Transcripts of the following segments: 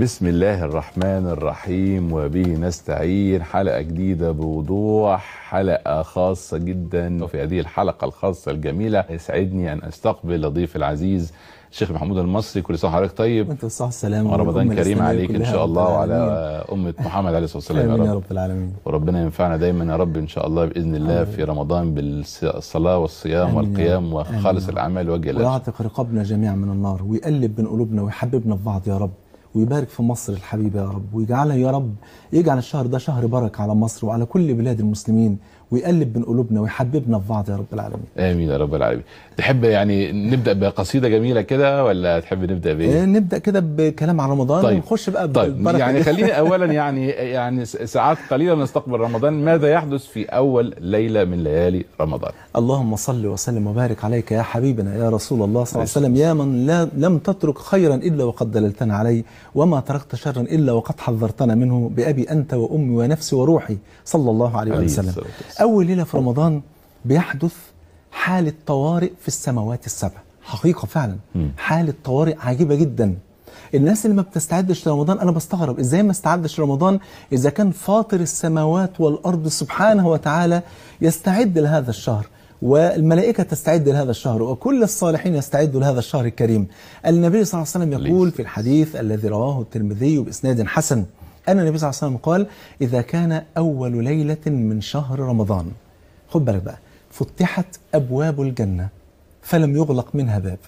بسم الله الرحمن الرحيم وبه نستعين حلقة جديدة بوضوح حلقة خاصة جدا وفي هذه الحلقة الخاصة الجميلة يسعدني أن أستقبل ضيف العزيز الشيخ محمود المصري كل سنه وحضرتك طيب وانت بالصحه والسلامه ورمضان كريم عليك ان شاء الله وعلى امه محمد عليه الصلاه والسلام يا رب, رب العالمين وربنا ينفعنا دايما يا رب ان شاء الله باذن الله في رمضان بالصلاه والصيام والقيام وخالص الاعمال وجه الله ويعتق رقابنا جميعا من النار ويقلب بين قلوبنا ويحببنا في بعض يا رب ويبارك في مصر الحبيبة يا رب ويجعلها يا رب يجعل الشهر ده شهر بركة على مصر وعلى كل بلاد المسلمين ويقلب من قلوبنا ويحببنا في بعض يا رب العالمين امين يا رب العالمين تحب يعني نبدا بقصيده جميله كده ولا تحب نبدا بايه آه، نبدا كده بكلام عن رمضان طيب. ونخش بقى طيب يعني خليني اولا يعني يعني ساعات قليله نستقبل رمضان ماذا يحدث في اول ليله من ليالي رمضان اللهم صل وسلم وبارك عليك يا حبيبنا يا رسول الله صلى الله عليه وسلم يا من لا لم تترك خيرا الا وقد دللتنا عليه وما تركت شرا إلا وقد حذرتنا منه بأبي أنت وأمي ونفسي وروحي صلى الله عليه وسلم أول ليلة في رمضان بيحدث حالة طوارئ في السماوات السبع حقيقة فعلا حالة طوارئ عجيبة جدا الناس اللي ما بتستعدش لرمضان أنا بستغرب إزاي ما استعدش لرمضان إذا كان فاطر السماوات والأرض سبحانه وتعالى يستعد لهذا الشهر والملائكة تستعد لهذا الشهر وكل الصالحين يستعدوا لهذا الشهر الكريم النبي صلى الله عليه وسلم يقول في الحديث الذي رواه الترمذي بإسناد حسن أن النبي صلى الله عليه وسلم قال إذا كان أول ليلة من شهر رمضان خد بالك بقى فتحت أبواب الجنة فلم يغلق منها باب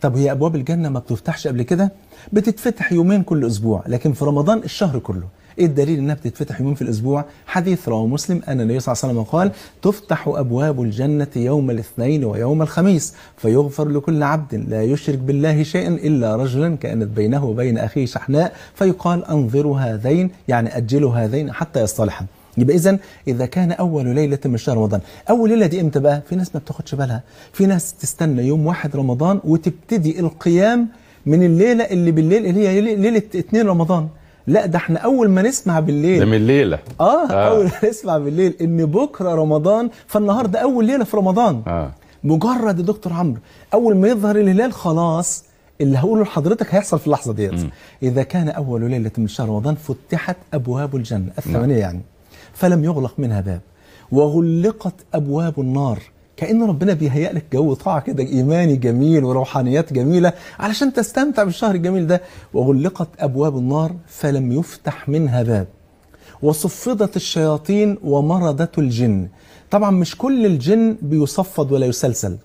طب هي أبواب الجنة ما بتفتحش قبل كده بتتفتح يومين كل أسبوع لكن في رمضان الشهر كله ايه الدليل انها بتتفتح يومين في الاسبوع حديث رواه مسلم ان النبي صلى الله عليه وسلم قال تفتح ابواب الجنه يوم الاثنين ويوم الخميس فيغفر لكل عبد لا يشرك بالله شيئا الا رجلا كانت بينه وبين اخيه شحناء فيقال انظروا هذين يعني اجلوا هذين حتى يصطلحا يبقى اذا اذا كان اول ليله من شهر رمضان اول ليله دي امتى بقى في ناس ما بتاخدش بالها في ناس تستنى يوم واحد رمضان وتبتدي القيام من الليله اللي بالليل اللي هي ليله اثنين رمضان لا ده احنا اول ما نسمع بالليل ده من الليله آه, اه اول ما نسمع بالليل ان بكره رمضان فالنهارده اول ليله في رمضان آه. مجرد يا دكتور عمرو اول ما يظهر الهلال خلاص اللي هقوله لحضرتك هيحصل في اللحظه ديت اذا كان اول ليله من شهر رمضان فتحت ابواب الجنه الثمانيه نعم. يعني فلم يغلق منها باب وغلقت ابواب النار كأن ربنا بيهيئ لك جو طاعة كده إيماني جميل وروحانيات جميلة علشان تستمتع بالشهر الجميل ده وغلقت أبواب النار فلم يفتح منها باب وصفدت الشياطين ومرضت الجن طبعا مش كل الجن بيصفد ولا يسلسل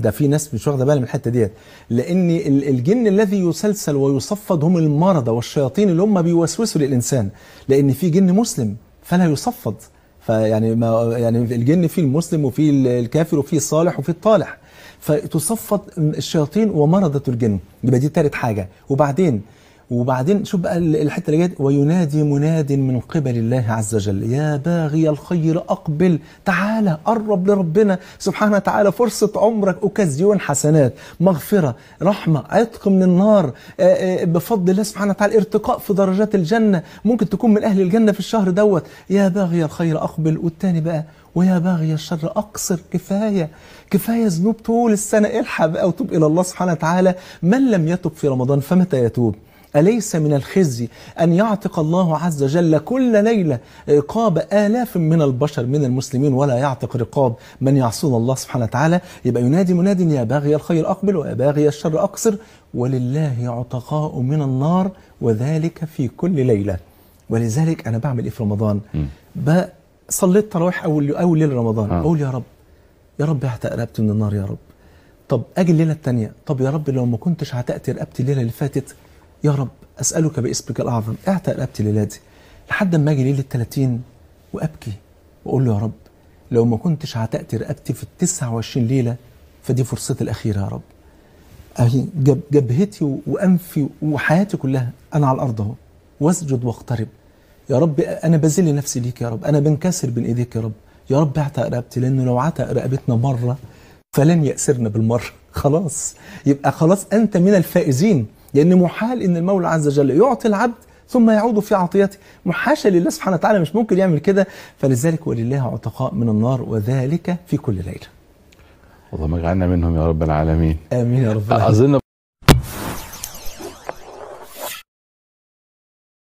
ده في ناس مش واخده بالها من الحته ديت لان الجن الذي يسلسل ويصفد هم المرضى والشياطين اللي هم بيوسوسوا للانسان لان في جن مسلم فلا يصفد فيعني ما يعني الجن فيه المسلم وفيه الكافر وفيه الصالح وفيه الطالح فتصفت الشياطين ومرضة الجن يبقى دي تالت حاجة وبعدين وبعدين شوف بقى الحته اللي جت وينادي مناد من قبل الله عز وجل يا باغي الخير اقبل تعالى قرب لربنا سبحانه وتعالى فرصه عمرك اوكازيون حسنات مغفره رحمه عتق من النار آه، آه، بفضل الله سبحانه وتعالى ارتقاء في درجات الجنه ممكن تكون من اهل الجنه في الشهر دوت يا باغي الخير اقبل والتاني بقى ويا باغي الشر اقصر كفايه كفايه ذنوب طول السنه الحق بقى وتوب الى الله سبحانه وتعالى من لم يتب في رمضان فمتى يتوب أليس من الخزي أن يعتق الله عز وجل كل ليلة رقاب آلاف من البشر من المسلمين ولا يعتق رقاب من يعصون الله سبحانه وتعالى يبقى ينادي مناد يا باغي الخير أقبل ويا باغي الشر أقصر ولله عتقاء من النار وذلك في كل ليلة ولذلك أنا بعمل إيه في رمضان صليت تراويح أول, أول ليلة رمضان آه. أقول يا رب يا رب اعتق رقبتي من النار يا رب طب أجي الليلة التانية طب يا رب لو ما كنتش هتأتي رقبتي الليلة اللي فاتت يا رب أسألك باسمك الأعظم أعتق رقبتي دي لحد ما أجي ليلة 30 وأبكي وأقول له يا رب لو ما كنتش عتقت رقبتي في ال 29 ليلة فدي فرصتي الأخيرة يا رب أهي جبهتي وأنفي وحياتي كلها أنا على الأرض أهو واسجد واقترب يا رب أنا بذل نفسي ليك يا رب أنا بنكسر بين إيديك يا رب يا رب اعتق رقبتي لأنه لو عتق رقبتنا مرة فلن يأسرنا بالمرة خلاص يبقى خلاص أنت من الفائزين لأن محال إن المولى عز وجل يعطي العبد ثم يعود في عطيته محاشا لله سبحانه وتعالى مش ممكن يعمل كده فلذلك ولله عتقاء من النار وذلك في كل ليلة اللهم اجعلنا منهم يا رب العالمين آمين يا رب العالمين أظن